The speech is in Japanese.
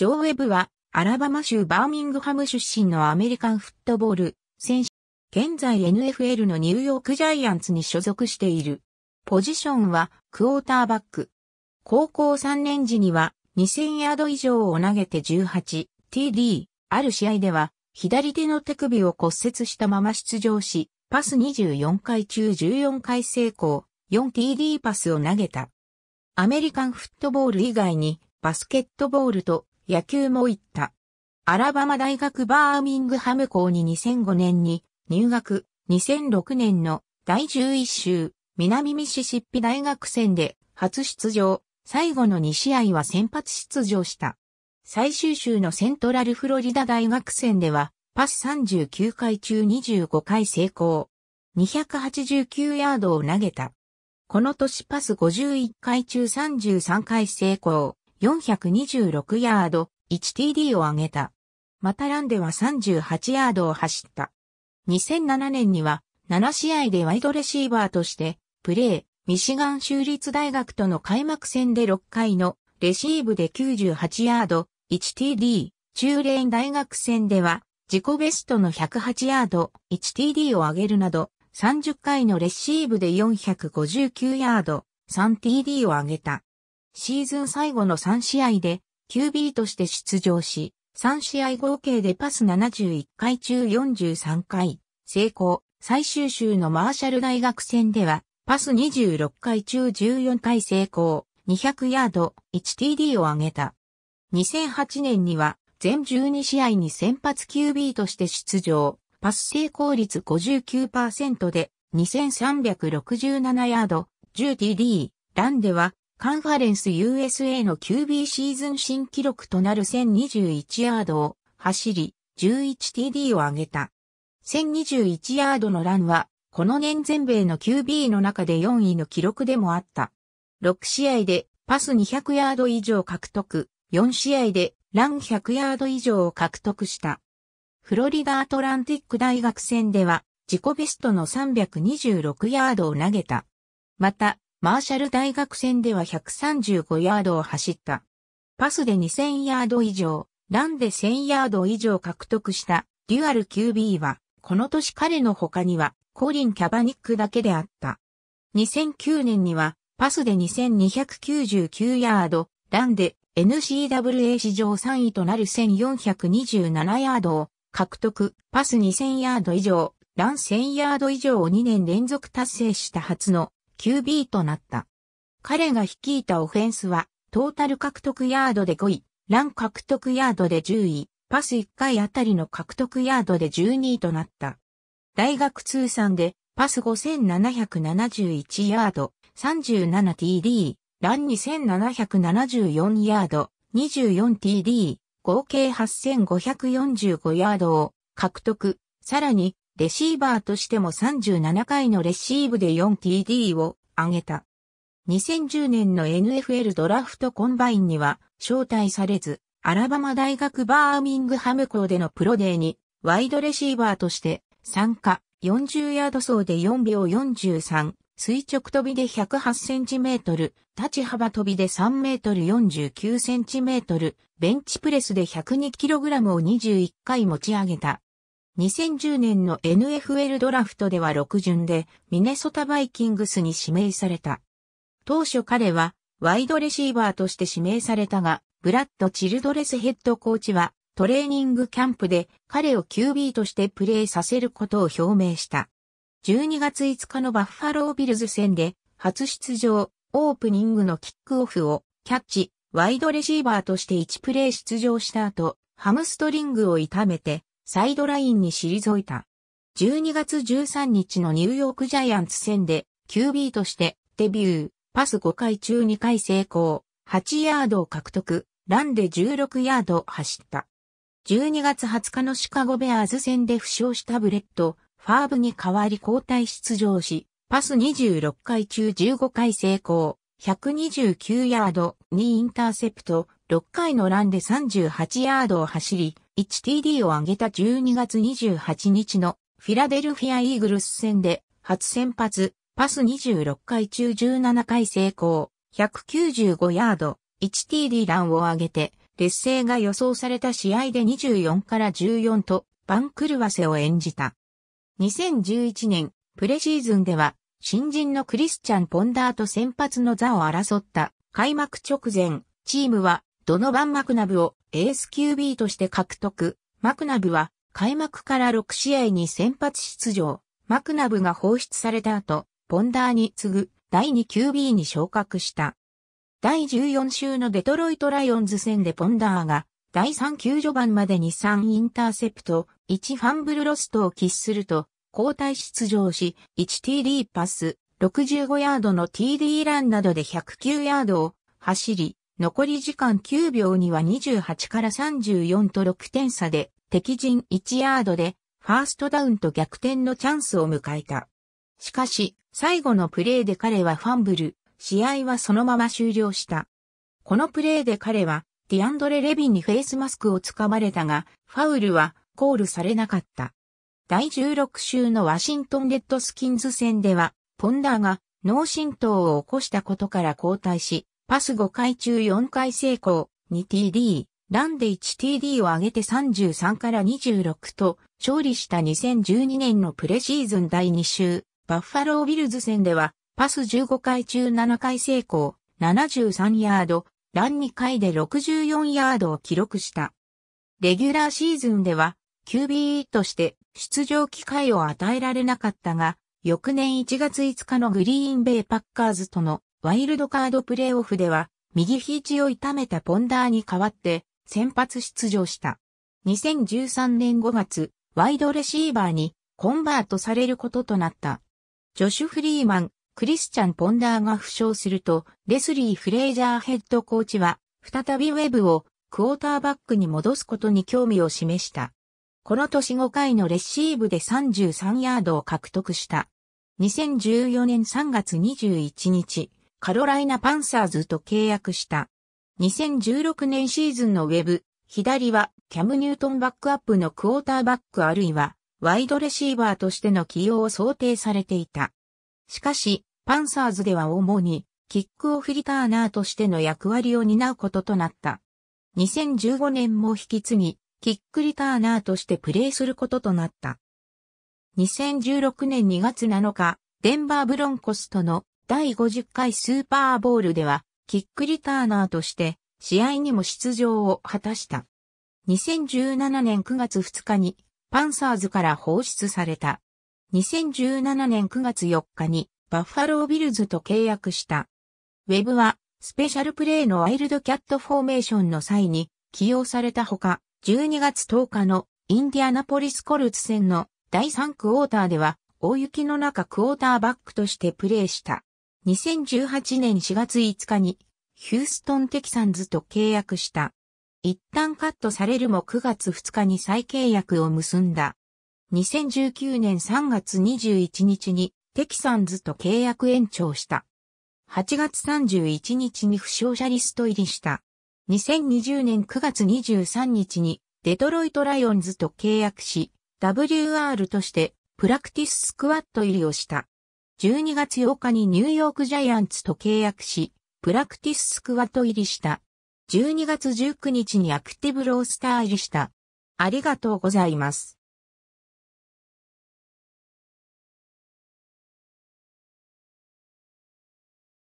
ジョー・ウェブは、アラバマ州バーミングハム出身のアメリカンフットボール選手。現在 NFL のニューヨークジャイアンツに所属している。ポジションはクォーターバック。高校3年時には2000ヤード以上を投げて 18TD。ある試合では左手の手首を骨折したまま出場し、パス24回中14回成功、4TD パスを投げた。アメリカンフットボール以外にバスケットボールと野球も行った。アラバマ大学バーミングハム校に2005年に入学、2006年の第11週、南ミシシッピ大学戦で初出場、最後の2試合は先発出場した。最終週のセントラルフロリダ大学戦では、パス39回中25回成功。289ヤードを投げた。この年パス51回中33回成功。426ヤード 1TD を挙げた。またランでは38ヤードを走った。2007年には7試合でワイドレシーバーとしてプレー、ミシガン州立大学との開幕戦で6回のレシーブで98ヤード 1TD、中レーン大学戦では自己ベストの108ヤード 1TD を上げるなど30回のレシーブで459ヤード 3TD を上げた。シーズン最後の3試合で QB として出場し、3試合合計でパス71回中43回、成功、最終週のマーシャル大学戦では、パス26回中14回成功、200ヤード、1TD を挙げた。2008年には、全12試合に先発 QB として出場、パス成功率59%で、2367ヤード、10TD、ランでは、カンファレンス USA の QB シーズン新記録となる1021ヤードを走り、11TD を上げた。1021ヤードのランは、この年全米の QB の中で4位の記録でもあった。6試合でパス200ヤード以上獲得、4試合でラン100ヤード以上を獲得した。フロリダアトランティック大学戦では自己ベストの326ヤードを投げた。また、マーシャル大学戦では135ヤードを走った。パスで2000ヤード以上、ランで1000ヤード以上獲得したデュアル QB は、この年彼の他にはコリン・キャバニックだけであった。2009年にはパスで2299ヤード、ランで n c w a 史上3位となる1427ヤードを獲得、パス2000ヤード以上、ラン1000ヤード以上を2年連続達成した初の QB となった。彼が率いたオフェンスは、トータル獲得ヤードで5位、ラン獲得ヤードで10位、パス1回あたりの獲得ヤードで12位となった。大学通算で、パス5771ヤード、37TD、ラン2774ヤード、24TD、合計8545ヤードを獲得。さらに、レシーバーとしても37回のレシーブで 4TD を挙げた。2010年の NFL ドラフトコンバインには招待されず、アラバマ大学バーミングハム校でのプロデーにワイドレシーバーとして参加40ヤード走で4秒43、垂直飛びで108センチメートル、立ち幅飛びで3メートル49センチメートル、ベンチプレスで102キログラムを21回持ち上げた。2010年の NFL ドラフトでは6巡でミネソタバイキングスに指名された。当初彼はワイドレシーバーとして指名されたが、ブラッド・チルドレスヘッドコーチはトレーニングキャンプで彼を QB としてプレーさせることを表明した。12月5日のバッファロービルズ戦で初出場オープニングのキックオフをキャッチ、ワイドレシーバーとして1プレー出場した後、ハムストリングを痛めてサイドラインに退いた。12月13日のニューヨークジャイアンツ戦で QB としてデビュー、パス5回中2回成功、8ヤードを獲得、ランで16ヤード走った。12月20日のシカゴベアーズ戦で負傷したブレッド、ファーブに代わり交代出場し、パス26回中15回成功、129ヤード、2インターセプト、6回のランで38ヤードを走り、1TD を挙げた12月28日のフィラデルフィアイーグルス戦で初先発、パス26回中17回成功、195ヤード、1TD ランを挙げて、劣勢が予想された試合で24から14と、番狂わせを演じた。2011年、プレシーズンでは、新人のクリスチャン・ポンダーと先発の座を争った、開幕直前、チームはドノバン・マクナブをエース QB として獲得。マクナブは開幕から6試合に先発出場。マクナブが放出された後、ポンダーに次ぐ第 2QB に昇格した。第14週のデトロイトライオンズ戦でポンダーが第3球序盤までに3インターセプト、1ファンブルロストを喫すると、交代出場し、1TD パス、65ヤードの TD ランなどで109ヤードを走り、残り時間9秒には28から34と6点差で、敵陣1ヤードで、ファーストダウンと逆転のチャンスを迎えた。しかし、最後のプレーで彼はファンブル、試合はそのまま終了した。このプレーで彼は、ディアンドレ・レビンにフェイスマスクをつかまれたが、ファウルはコールされなかった。第16週のワシントン・レッドスキンズ戦では、ポンダーが脳震盪を起こしたことから交代し、パス5回中4回成功、2TD、ランで 1TD を上げて33から26と、勝利した2012年のプレシーズン第2週、バッファロービルズ戦では、パス15回中7回成功、73ヤード、ラン2回で64ヤードを記録した。レギュラーシーズンでは、QBE として出場機会を与えられなかったが、翌年1月5日のグリーンベイパッカーズとのワイルドカードプレイオフでは、右肘を痛めたポンダーに代わって、先発出場した。2013年5月、ワイドレシーバーにコンバートされることとなった。ジョシュ・フリーマン、クリスチャン・ポンダーが負傷すると、レスリー・フレイジャーヘッドコーチは、再びウェブをクォーターバックに戻すことに興味を示した。この年5回のレシーブで33ヤードを獲得した。2014年3月21日、カロライナパンサーズと契約した。2016年シーズンのウェブ、左はキャム・ニュートンバックアップのクォーターバックあるいはワイドレシーバーとしての起用を想定されていた。しかし、パンサーズでは主にキックオフリターナーとしての役割を担うこととなった。2015年も引き継ぎ、キックリターナーとしてプレーすることとなった。2016年2月7日、デンバーブロンコスとの第50回スーパーボールでは、キックリターナーとして、試合にも出場を果たした。2017年9月2日に、パンサーズから放出された。2017年9月4日に、バッファロービルズと契約した。ウェブは、スペシャルプレーのワイルドキャットフォーメーションの際に、起用されたほか、12月10日のインディアナポリスコルツ戦の第3クォーターでは、大雪の中クォーターバックとしてプレーした。2018年4月5日にヒューストンテキサンズと契約した。一旦カットされるも9月2日に再契約を結んだ。2019年3月21日にテキサンズと契約延長した。8月31日に負傷者リスト入りした。2020年9月23日にデトロイトライオンズと契約し、WR としてプラクティススクワット入りをした。12月8日にニューヨークジャイアンツと契約し、プラクティススクワット入りした。12月19日にアクティブロースター入りした。ありがとうございます。